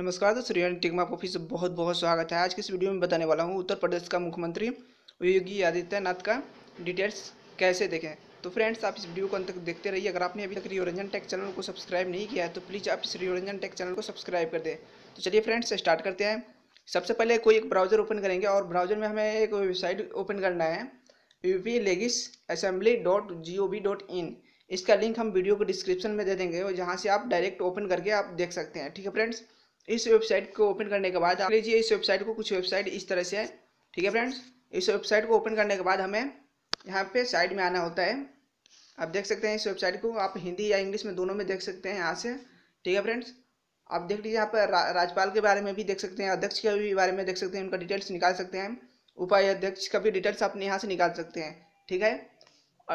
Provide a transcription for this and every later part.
नमस्कार दोस्तों real टिकमा office बहुत बहुत स्वागत है आज के इस वीडियो में बताने वाला हूँ उत्तर प्रदेश का मुख्यमंत्री योगी आदित्यनाथ का डिटेल्स कैसे देखें तो फ्रेंड्स आप इस वीडियो को अंत तक देखते रहिए अगर आपने अभी तक रियोरंजन टेक चैनल को सब्सक्राइब नहीं किया है तो प्लीज़ आप इस रियोरंजन टेक चैनल को सब्सक्राइब कर दें तो चलिए फ्रेंड्स स्टार्ट करते हैं सबसे पहले कोई एक ब्राउज़र ओपन करेंगे और ब्राउज़र में हमें एक वेबसाइट ओपन करना है UP legis assembly dot g o v dot in इसका लिंक हम वीडियो को डिस्क्रिप्शन में दे देंगे और जहाँ से आप डायरेक्ट ओपन करके आप देख सकते हैं ठीक है फ्रेंड्स इस वेबसाइट को ओपन करने के बाद आप लीजिए इस वेबसाइट को कुछ वेबसाइट इस तरह से है ठीक है फ्रेंड्स इस वेबसाइट को ओपन करने के बाद हमें यहाँ पे साइड में आना होता है आप देख सकते हैं इस वेबसाइट को आप हिंदी या इंग्लिश में दोनों में देख सकते हैं यहाँ से ठीक है फ्रेंड्स आप देख लीजिए यहाँ पर रा, राज्यपाल के बारे में भी देख सकते हैं अध्यक्ष के भी बारे में देख सकते हैं उनका डिटेल्स निकाल सकते हैं उपाध्यक्ष का भी डिटेल्स आप यहाँ से निकाल सकते हैं ठीक है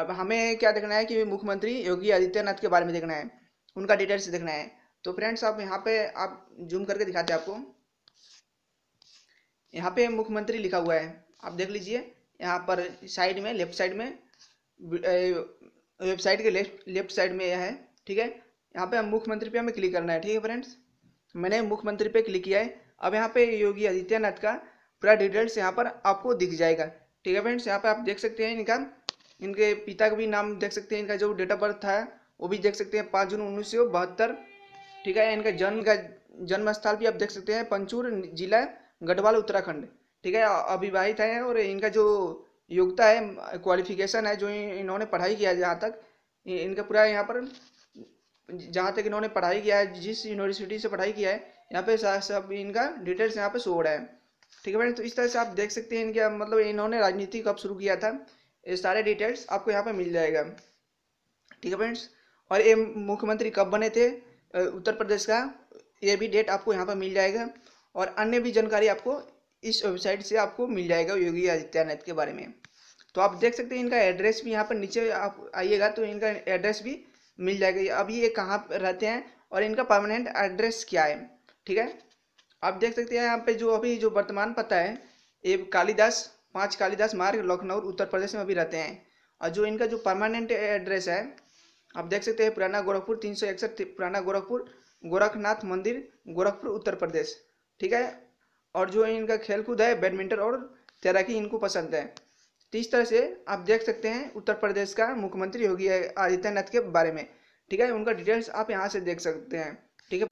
अब हमें क्या देखना है कि मुख्यमंत्री योगी आदित्यनाथ के बारे में देखना है उनका डिटेल्स देखना है तो फ्रेंड्स आप यहाँ पे आप जूम करके दिखाते हैं आपको यहाँ पे मुख्यमंत्री लिखा हुआ है आप देख लीजिए यहाँ पर साइड में लेफ्ट साइड में वेबसाइट के लेफ्ट लेफ्ट साइड में यह है ठीक है यहाँ पे हम मुख्यमंत्री पे हमें क्लिक करना है ठीक है फ्रेंड्स मैंने मुख्यमंत्री पे क्लिक किया है अब यहाँ पे योगी आदित्यनाथ का पूरा डिटेल्स यहाँ पर आपको दिख जाएगा ठीक है फ्रेंड्स यहाँ पे आप देख सकते हैं इनका इनके पिता का भी नाम देख सकते हैं इनका जो डेट ऑफ बर्थ था वो भी देख सकते हैं पाँच जून उन्नीस सौ बहत्तर ठीक है इनका जन्म का जन्म स्थल भी आप देख सकते हैं पंचूर जिला गढ़वाल उत्तराखंड ठीक है अविवाहित है और इनका जो योग्यता है क्वालिफिकेशन है जो इन्होंने पढ़ाई किया जहाँ तक इनका पूरा यहाँ पर जहाँ तक इन्होंने पढ़ाई किया है जिस यूनिवर्सिटी से पढ़ाई किया है यहाँ पे सब इनका डिटेल्स यहाँ पे शो हो रहा है ठीक है फ्रेंड्स तो इस तरह से आप देख सकते हैं इनका मतलब इन्होंने राजनीति कब शुरू किया था ये सारे डिटेल्स आपको यहाँ पे मिल जाएगा ठीक है फ्रेंड्स और ये मुख्यमंत्री कब बने थे उत्तर प्रदेश का ये भी डेट आपको यहाँ पर मिल जाएगा और अन्य भी जानकारी आपको इस वेबसाइट से आपको मिल जाएगा योगी आदित्यनाथ के बारे में तो आप देख सकते हैं इनका एड्रेस भी यहाँ पर नीचे आप आइएगा तो इनका एड्रेस भी मिल जाएगा अभी ये कहाँ रहते हैं और इनका परमानेंट एड्रेस क्या है ठीक है आप देख सकते हैं यहाँ पे जो अभी जो वर्तमान पता है ये कालीदास पाँच कालीदास मार्ग लखनऊ उत्तर प्रदेश में अभी रहते हैं और जो इनका जो परमानेंट एड्रेस है आप देख सकते हैं पुराना गोरखपुर तीन सौ इकसठ पुराना गोरखपुर गोरखनाथ मंदिर गोरखपुर उत्तर प्रदेश ठीक है और जो इनका खेलकूद है बैडमिंटन और तैराकी इनको पसंद है तो इस तरह से आप देख सकते हैं उत्तर प्रदेश का मुख्यमंत्री होगी आदित्यनाथ के बारे में ठीक है उनका डिटेल्स आप यहाँ से देख सकते हैं ठीक है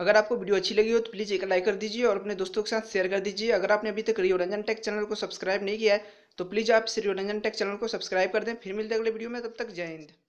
अगर आपको वीडियो अच्छी लगी हो तो प्लीज़ एक लाइक कर दीजिए और अपने दोस्तों के साथ शेयर कर दीजिए अगर आपने अभी तक रियो रंजन टेक चैनल को सब्सक्राइब नहीं किया है तो प्लीज़ आप श्री रंजन टेक चैनल को सब्सक्राइब कर दें फिर मिलते अगले वीडियो में तब तक जय हिंद